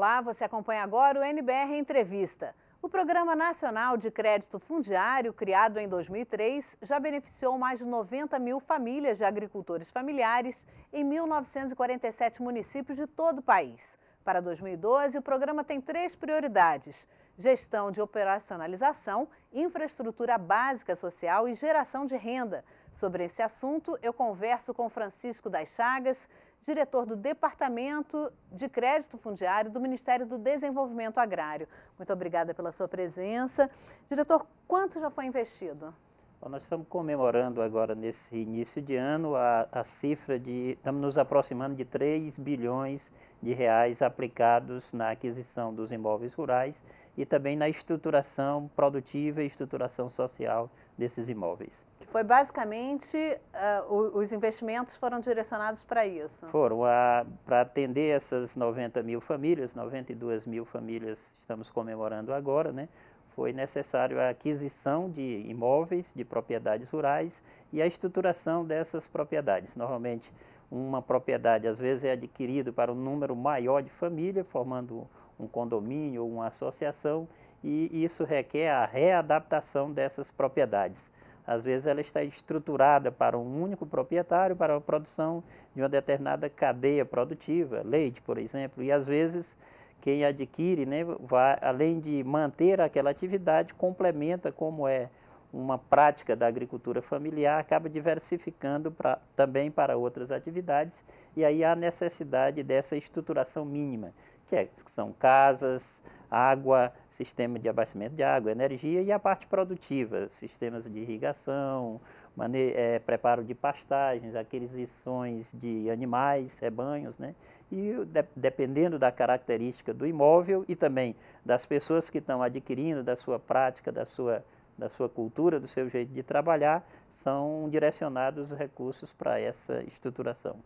Olá, você acompanha agora o NBR Entrevista. O Programa Nacional de Crédito Fundiário, criado em 2003, já beneficiou mais de 90 mil famílias de agricultores familiares em 1.947 municípios de todo o país. Para 2012, o programa tem três prioridades: gestão de operacionalização, infraestrutura básica social e geração de renda. Sobre esse assunto, eu converso com Francisco das Chagas, diretor do Departamento de Crédito Fundiário do Ministério do Desenvolvimento Agrário. Muito obrigada pela sua presença. Diretor, quanto já foi investido? Bom, nós estamos comemorando agora, nesse início de ano, a, a cifra de. Estamos nos aproximando de 3 bilhões de reais aplicados na aquisição dos imóveis rurais e também na estruturação produtiva e estruturação social desses imóveis. Foi basicamente, uh, os investimentos foram direcionados para isso? Foram, para atender essas 90 mil famílias, 92 mil famílias estamos comemorando agora, né? Foi necessário a aquisição de imóveis, de propriedades rurais e a estruturação dessas propriedades. Normalmente, uma propriedade às vezes é adquirida para um número maior de família, formando um condomínio ou uma associação, e isso requer a readaptação dessas propriedades às vezes ela está estruturada para um único proprietário, para a produção de uma determinada cadeia produtiva, leite, por exemplo, e às vezes quem adquire, né, vai, além de manter aquela atividade, complementa como é uma prática da agricultura familiar, acaba diversificando pra, também para outras atividades e aí há necessidade dessa estruturação mínima, que, é, que são casas, água, sistema de abastecimento de água, energia e a parte produtiva, sistemas de irrigação, é, preparo de pastagens, aquisições de animais, rebanhos, né? E de, dependendo da característica do imóvel e também das pessoas que estão adquirindo, da sua prática, da sua, da sua cultura, do seu jeito de trabalhar, são direcionados recursos para essa estruturação.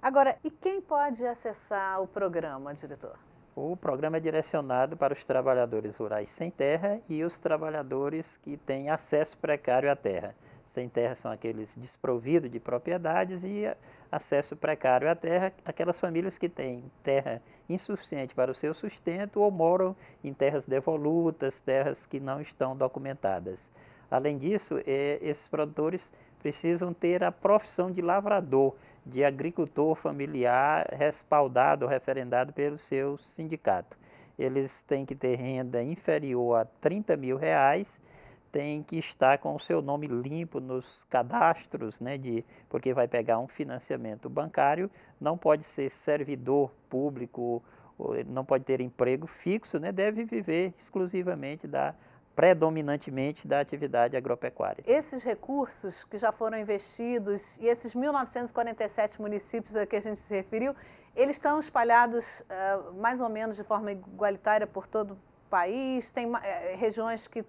Agora, e quem pode acessar o programa, diretor? O programa é direcionado para os trabalhadores rurais sem terra e os trabalhadores que têm acesso precário à terra. Sem terra são aqueles desprovidos de propriedades e acesso precário à terra, aquelas famílias que têm terra insuficiente para o seu sustento ou moram em terras devolutas, terras que não estão documentadas. Além disso, eh, esses produtores precisam ter a profissão de lavrador, de agricultor familiar respaldado referendado pelo seu sindicato. Eles têm que ter renda inferior a 30 mil reais, têm que estar com o seu nome limpo nos cadastros, né, de, porque vai pegar um financiamento bancário, não pode ser servidor público, não pode ter emprego fixo, né, deve viver exclusivamente da predominantemente da atividade agropecuária. Esses recursos que já foram investidos e esses 1.947 municípios a que a gente se referiu, eles estão espalhados uh, mais ou menos de forma igualitária por todo o país? Tem uh, regiões que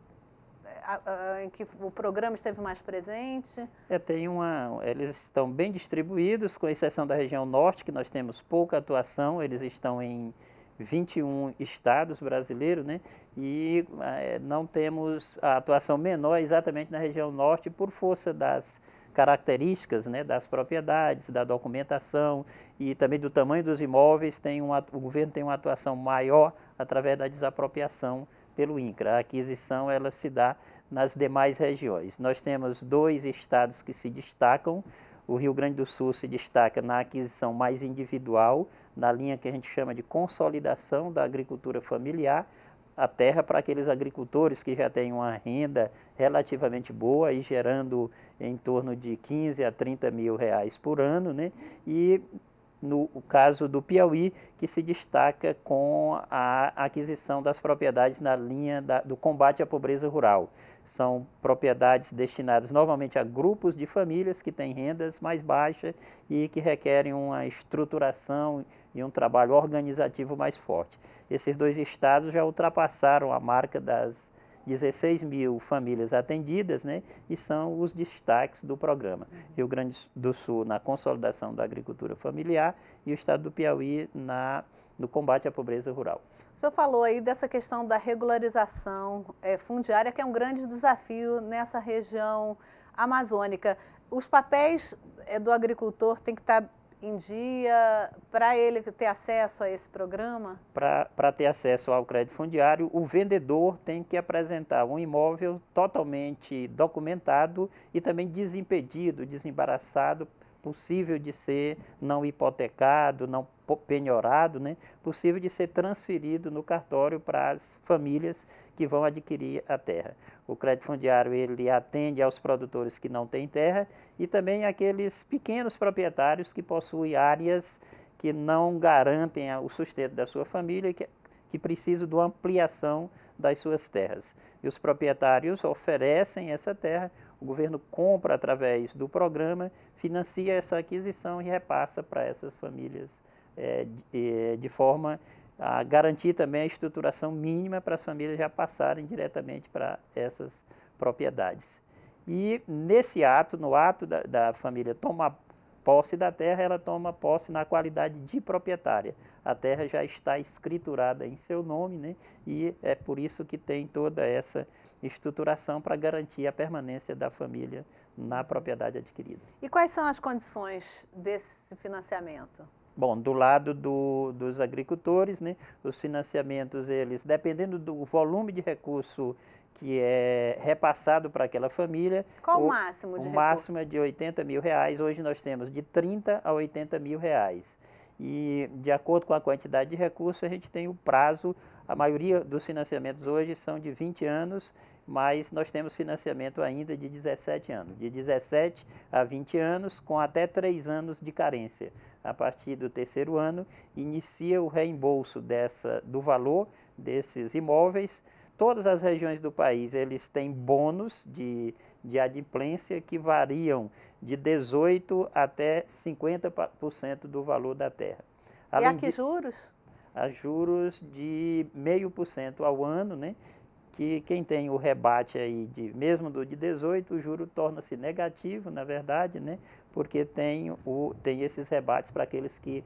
em que o programa esteve mais presente? É, tem uma, eles estão bem distribuídos, com exceção da região norte, que nós temos pouca atuação, eles estão em 21 estados brasileiros, né? E eh, não temos a atuação menor exatamente na região norte por força das características né, das propriedades, da documentação e também do tamanho dos imóveis, tem uma, o governo tem uma atuação maior através da desapropriação pelo INCRA. A aquisição ela se dá nas demais regiões. Nós temos dois estados que se destacam, o Rio Grande do Sul se destaca na aquisição mais individual, na linha que a gente chama de consolidação da agricultura familiar, a terra para aqueles agricultores que já têm uma renda relativamente boa e gerando em torno de 15 a 30 mil reais por ano, né? E no caso do Piauí, que se destaca com a aquisição das propriedades na linha da, do combate à pobreza rural são propriedades destinadas normalmente a grupos de famílias que têm rendas mais baixas e que requerem uma estruturação e um trabalho organizativo mais forte. Esses dois estados já ultrapassaram a marca das 16 mil famílias atendidas né, e são os destaques do programa. Uhum. Rio Grande do Sul na consolidação da agricultura familiar e o estado do Piauí na do combate à pobreza rural. O senhor falou aí dessa questão da regularização é, fundiária, que é um grande desafio nessa região amazônica. Os papéis é, do agricultor têm que estar em dia para ele ter acesso a esse programa? Para ter acesso ao crédito fundiário, o vendedor tem que apresentar um imóvel totalmente documentado e também desimpedido, desembaraçado possível de ser não hipotecado, não penhorado, né? possível de ser transferido no cartório para as famílias que vão adquirir a terra. O crédito fundiário ele atende aos produtores que não têm terra e também aqueles pequenos proprietários que possuem áreas que não garantem o sustento da sua família e que, que precisam de uma ampliação das suas terras. E os proprietários oferecem essa terra o governo compra através do programa, financia essa aquisição e repassa para essas famílias é, de, é, de forma a garantir também a estruturação mínima para as famílias já passarem diretamente para essas propriedades. E nesse ato, no ato da, da, família tomar posse da terra, ela toma posse na qualidade de proprietária. A terra já está escriturada em seu nome, né? e é por isso que tem toda essa estruturação para garantir a permanência da família na propriedade adquirida. E quais são as condições desse financiamento? Bom, do lado do, dos agricultores, né, os financiamentos, eles, dependendo do volume de recurso que é repassado para aquela família. Qual o, máximo de O recurso? máximo é de 80 mil reais. Hoje nós temos de 30 a 80 mil reais. E de acordo com a quantidade de recurso a gente tem o prazo. A maioria dos financiamentos hoje são de 20 anos mas nós temos financiamento ainda de 17 anos, de 17 a 20 anos, com até 3 anos de carência. A partir do terceiro ano, inicia o reembolso dessa, do valor desses imóveis. Todas as regiões do país eles têm bônus de, de adimplência que variam de 18% até 50% do valor da terra. Além e a que juros? De, a juros de 0,5% ao ano, né? que quem tem o rebate aí, de, mesmo do de 18, o juro torna-se negativo, na verdade, né? porque tem, o, tem esses rebates para aqueles que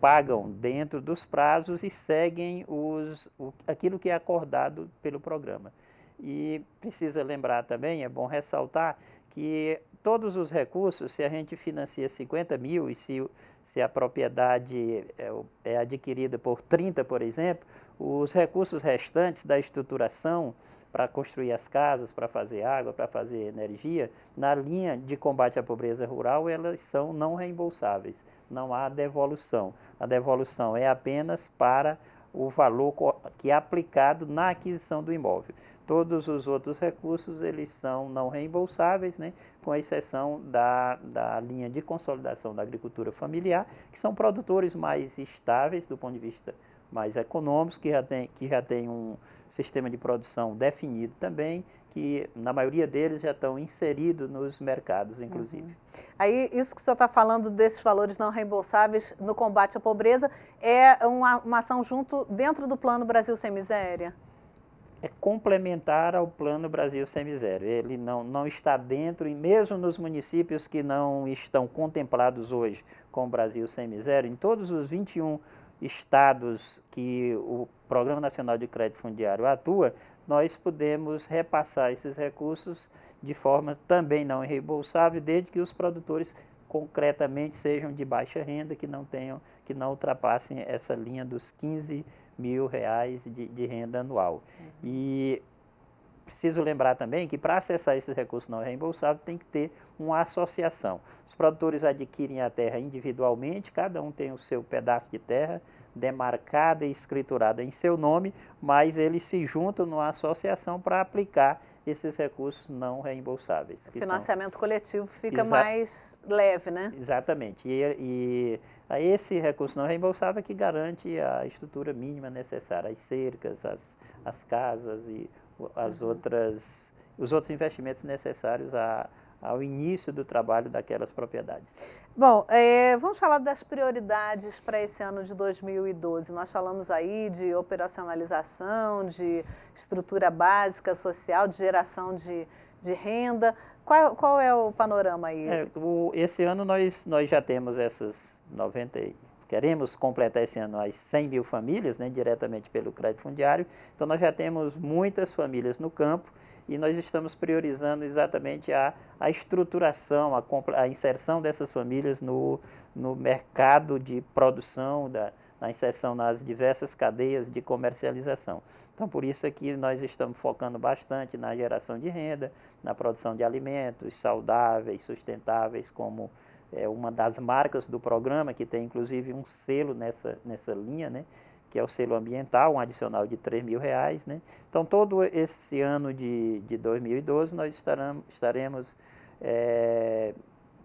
pagam dentro dos prazos e seguem os, o, aquilo que é acordado pelo programa. E precisa lembrar também, é bom ressaltar, que todos os recursos, se a gente financia 50 mil e se, se a propriedade é, é adquirida por 30, por exemplo, os recursos restantes da estruturação para construir as casas, para fazer água, para fazer energia, na linha de combate à pobreza rural, elas são não reembolsáveis, não há devolução. A devolução é apenas para o valor que é aplicado na aquisição do imóvel. Todos os outros recursos, eles são não reembolsáveis, né? com exceção da, da linha de consolidação da agricultura familiar, que são produtores mais estáveis do ponto de vista mais econômicos, que já tem, que já tem um sistema de produção definido também, que na maioria deles já estão inseridos nos mercados, inclusive. Uhum. Aí, isso que o senhor está falando desses valores não reembolsáveis no combate à pobreza é uma, uma ação junto dentro do Plano Brasil Sem Miséria? é complementar ao Plano Brasil Sem Miséria. Ele não, não está dentro, e mesmo nos municípios que não estão contemplados hoje com o Brasil Sem Miséria, em todos os 21 estados que o Programa Nacional de Crédito Fundiário atua, nós podemos repassar esses recursos de forma também não reembolsável, desde que os produtores concretamente sejam de baixa renda, que não tenham, que não ultrapassem essa linha dos 15 mil reais de, de renda anual. Uhum. E Preciso lembrar também que para acessar esses recursos não reembolsáveis tem que ter uma associação. Os produtores adquirem a terra individualmente, cada um tem o seu pedaço de terra demarcada e escriturada em seu nome, mas eles se juntam numa associação para aplicar esses recursos não reembolsáveis. O financiamento são... coletivo fica mais leve, né? Exatamente. E, e esse recurso não reembolsável é que garante a estrutura mínima necessária, as cercas, as, as casas e as uhum. outras, os outros investimentos necessários a, ao início do trabalho daquelas propriedades. Bom, é, vamos falar das prioridades para esse ano de 2012. Nós falamos aí de operacionalização, de estrutura básica social, de geração de, de renda. Qual, qual é o panorama aí? É, o, esse ano nós, nós já temos essas 90 Queremos completar esse ano as 100 mil famílias, né, diretamente pelo crédito fundiário. Então, nós já temos muitas famílias no campo e nós estamos priorizando exatamente a, a estruturação, a, a inserção dessas famílias no, no mercado de produção, da, na inserção nas diversas cadeias de comercialização. Então, por isso aqui é nós estamos focando bastante na geração de renda, na produção de alimentos saudáveis, sustentáveis, como é uma das marcas do programa, que tem inclusive um selo nessa, nessa linha, né? que é o selo ambiental, um adicional de 3 mil reais. Né? Então, todo esse ano de, de 2012, nós estaremos, estaremos é,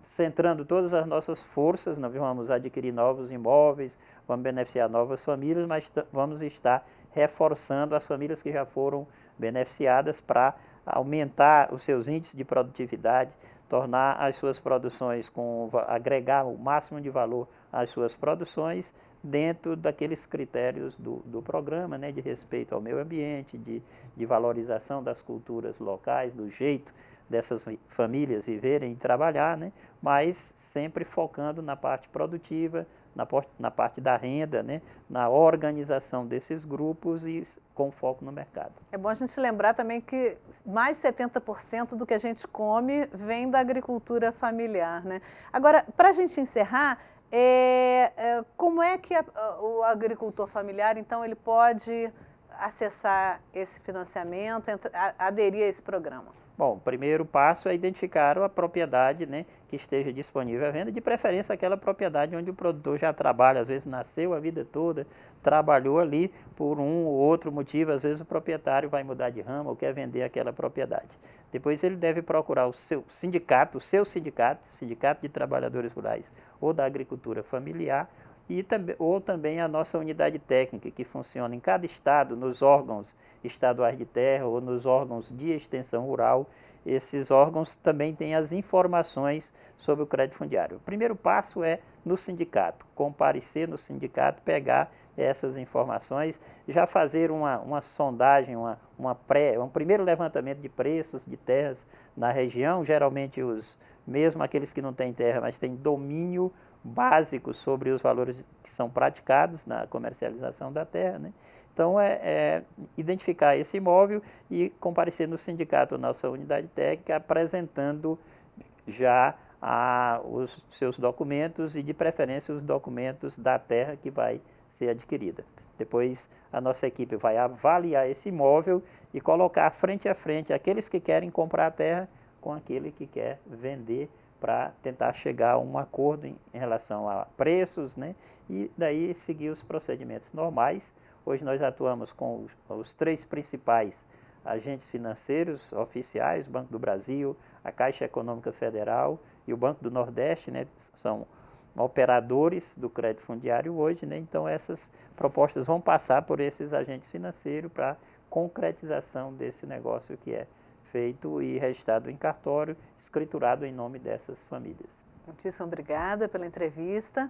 centrando todas as nossas forças, nós né? vamos adquirir novos imóveis, vamos beneficiar novas famílias, mas vamos estar reforçando as famílias que já foram beneficiadas para aumentar os seus índices de produtividade, tornar as suas produções, com, agregar o máximo de valor às suas produções dentro daqueles critérios do, do programa, né, de respeito ao meio ambiente, de, de valorização das culturas locais, do jeito dessas famílias viverem e trabalhar, né? mas sempre focando na parte produtiva, na, na parte da renda, né? na organização desses grupos e com foco no mercado. É bom a gente lembrar também que mais 70% do que a gente come vem da agricultura familiar. Né? Agora, para a gente encerrar, é, é, como é que a, o agricultor familiar, então, ele pode acessar esse financiamento, aderir a esse programa? Bom, o primeiro passo é identificar a propriedade né, que esteja disponível à venda, de preferência aquela propriedade onde o produtor já trabalha, às vezes nasceu a vida toda, trabalhou ali por um ou outro motivo, às vezes o proprietário vai mudar de ramo ou quer vender aquela propriedade. Depois ele deve procurar o seu sindicato, o seu sindicato, sindicato de trabalhadores rurais ou da agricultura familiar, e também, ou também a nossa unidade técnica, que funciona em cada estado, nos órgãos estaduais de terra ou nos órgãos de extensão rural. Esses órgãos também têm as informações sobre o crédito fundiário. O primeiro passo é no sindicato, comparecer no sindicato, pegar essas informações, já fazer uma, uma sondagem, uma, uma pré, um primeiro levantamento de preços de terras na região. Geralmente, os mesmo aqueles que não têm terra, mas têm domínio básico sobre os valores que são praticados na comercialização da terra. Né? Então, é, é, identificar esse imóvel e comparecer no sindicato, nossa unidade técnica, apresentando já a, os seus documentos e, de preferência, os documentos da terra que vai ser adquirida. Depois, a nossa equipe vai avaliar esse imóvel e colocar frente a frente aqueles que querem comprar a terra com aquele que quer vender para tentar chegar a um acordo em, em relação a preços, né? E daí seguir os procedimentos normais. Hoje nós atuamos com os, os três principais agentes financeiros oficiais, Banco do Brasil, a Caixa Econômica Federal e o Banco do Nordeste, né, são operadores do crédito fundiário hoje, né, então essas propostas vão passar por esses agentes financeiros para concretização desse negócio que é feito e registrado em cartório, escriturado em nome dessas famílias. Muitíssimo obrigada pela entrevista.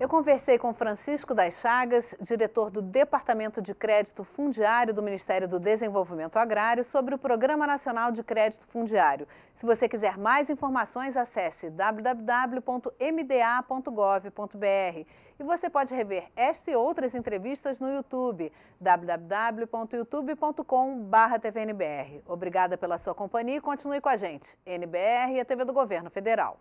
Eu conversei com Francisco das Chagas, diretor do Departamento de Crédito Fundiário do Ministério do Desenvolvimento Agrário, sobre o Programa Nacional de Crédito Fundiário. Se você quiser mais informações, acesse www.mda.gov.br. E você pode rever esta e outras entrevistas no YouTube, www.youtube.com.br. Obrigada pela sua companhia e continue com a gente. NBR e a TV do Governo Federal.